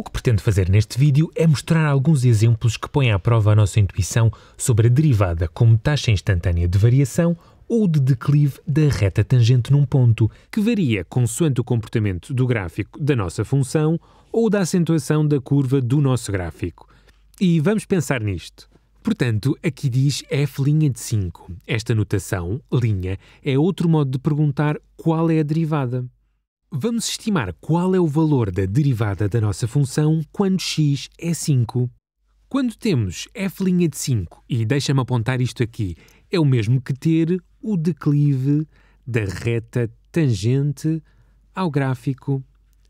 O que pretendo fazer neste vídeo é mostrar alguns exemplos que põem à prova a nossa intuição sobre a derivada como taxa instantânea de variação ou de declive da reta tangente num ponto, que varia consoante o comportamento do gráfico da nossa função ou da acentuação da curva do nosso gráfico. E vamos pensar nisto. Portanto, aqui diz f' de 5. Esta notação, linha, é outro modo de perguntar qual é a derivada. Vamos estimar qual é o valor da derivada da nossa função quando x é 5. Quando temos f' de 5, e deixa-me apontar isto aqui, é o mesmo que ter o declive da reta tangente ao gráfico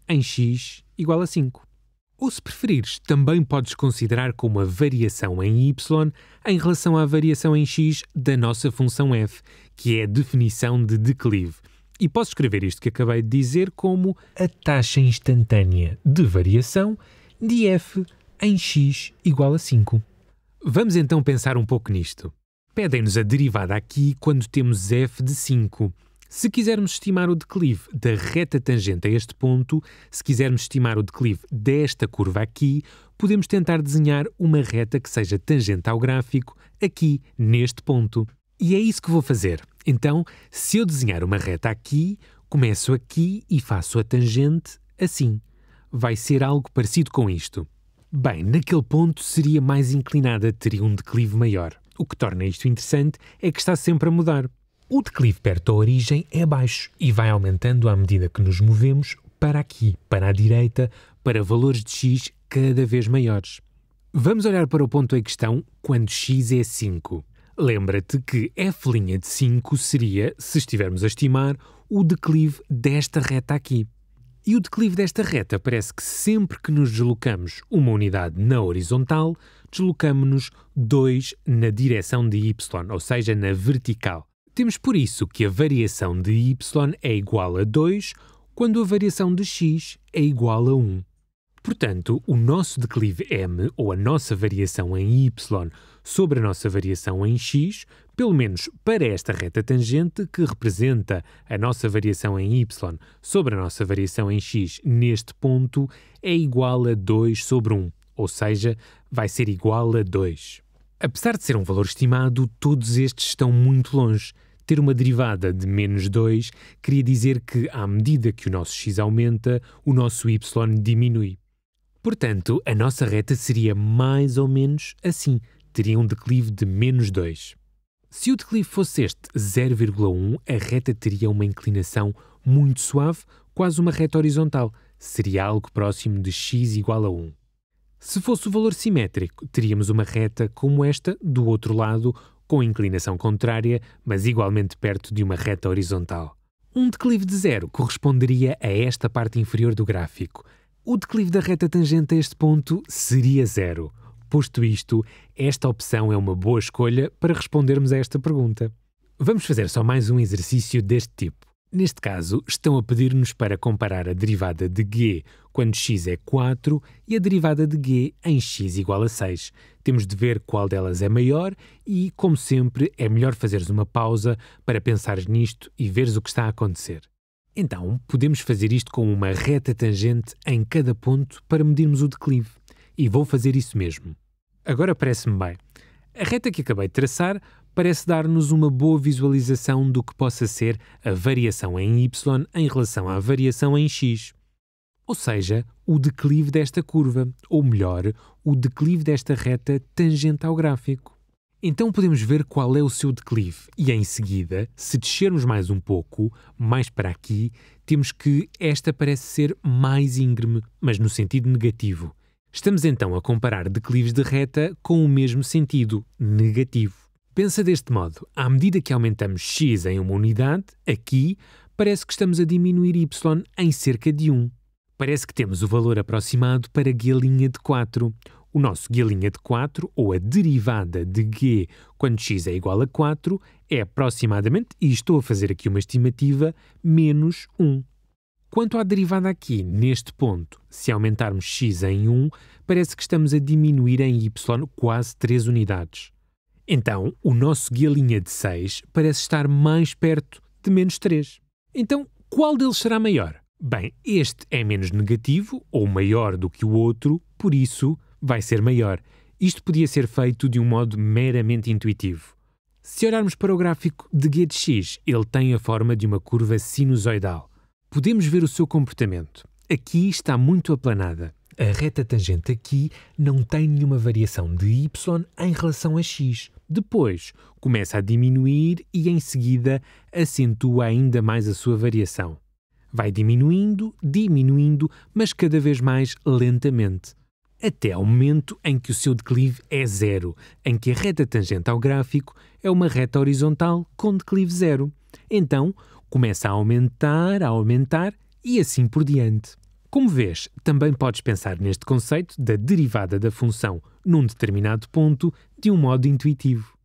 em x igual a 5. Ou se preferires, também podes considerar como a variação em y em relação à variação em x da nossa função f, que é a definição de declive. E posso escrever isto que acabei de dizer como a taxa instantânea de variação de f em x igual a 5. Vamos então pensar um pouco nisto. Pedem-nos a derivada aqui quando temos f de 5. Se quisermos estimar o declive da reta tangente a este ponto, se quisermos estimar o declive desta curva aqui, podemos tentar desenhar uma reta que seja tangente ao gráfico aqui neste ponto. E é isso que vou fazer. Então, se eu desenhar uma reta aqui, começo aqui e faço a tangente assim. Vai ser algo parecido com isto. Bem, naquele ponto seria mais inclinada, teria um declive maior. O que torna isto interessante é que está sempre a mudar. O declive perto da origem é baixo e vai aumentando à medida que nos movemos para aqui, para a direita, para valores de x cada vez maiores. Vamos olhar para o ponto em questão quando x é 5. Lembra-te que f' de 5 seria, se estivermos a estimar, o declive desta reta aqui. E o declive desta reta parece que sempre que nos deslocamos uma unidade na horizontal, deslocamos-nos 2 na direção de y, ou seja, na vertical. Temos por isso que a variação de y é igual a 2 quando a variação de x é igual a 1. Portanto, o nosso declive m, ou a nossa variação em y, sobre a nossa variação em x, pelo menos para esta reta tangente, que representa a nossa variação em y sobre a nossa variação em x neste ponto, é igual a 2 sobre 1, ou seja, vai ser igual a 2. Apesar de ser um valor estimado, todos estes estão muito longe ter uma derivada de menos 2 queria dizer que, à medida que o nosso x aumenta, o nosso y diminui. Portanto, a nossa reta seria mais ou menos assim, teria um declive de menos 2. Se o declive fosse este 0,1, a reta teria uma inclinação muito suave, quase uma reta horizontal, seria algo próximo de x igual a 1. Se fosse o valor simétrico, teríamos uma reta como esta do outro lado, com inclinação contrária, mas igualmente perto de uma reta horizontal. Um declive de zero corresponderia a esta parte inferior do gráfico, o declive da reta tangente a este ponto seria zero. Posto isto, esta opção é uma boa escolha para respondermos a esta pergunta. Vamos fazer só mais um exercício deste tipo. Neste caso, estão a pedir-nos para comparar a derivada de g quando x é 4 e a derivada de g em x igual a 6. Temos de ver qual delas é maior e, como sempre, é melhor fazeres uma pausa para pensares nisto e veres o que está a acontecer. Então, podemos fazer isto com uma reta tangente em cada ponto para medirmos o declive. E vou fazer isso mesmo. Agora parece-me bem. A reta que acabei de traçar parece dar-nos uma boa visualização do que possa ser a variação em y em relação à variação em x. Ou seja, o declive desta curva, ou melhor, o declive desta reta tangente ao gráfico. Então podemos ver qual é o seu declive e, em seguida, se descermos mais um pouco, mais para aqui, temos que esta parece ser mais íngreme, mas no sentido negativo. Estamos então a comparar declives de reta com o mesmo sentido, negativo. Pensa deste modo: à medida que aumentamos x em uma unidade, aqui, parece que estamos a diminuir y em cerca de 1. Parece que temos o valor aproximado para guia linha de 4, o nosso guia de 4, ou a derivada de g quando x é igual a 4, é aproximadamente, e estou a fazer aqui uma estimativa, menos 1. Quanto à derivada aqui, neste ponto, se aumentarmos x em 1, parece que estamos a diminuir em y quase 3 unidades. Então, o nosso guia de 6 parece estar mais perto de menos 3. Então, qual deles será maior? Bem, este é menos negativo, ou maior do que o outro, por isso vai ser maior. Isto podia ser feito de um modo meramente intuitivo. Se olharmos para o gráfico de x, ele tem a forma de uma curva sinusoidal. Podemos ver o seu comportamento. Aqui está muito aplanada. A reta tangente aqui não tem nenhuma variação de y em relação a x. Depois, começa a diminuir e, em seguida, acentua ainda mais a sua variação. Vai diminuindo, diminuindo, mas cada vez mais lentamente até ao momento em que o seu declive é zero, em que a reta tangente ao gráfico é uma reta horizontal com declive zero. Então, começa a aumentar, a aumentar e assim por diante. Como vês, também podes pensar neste conceito da derivada da função num determinado ponto de um modo intuitivo.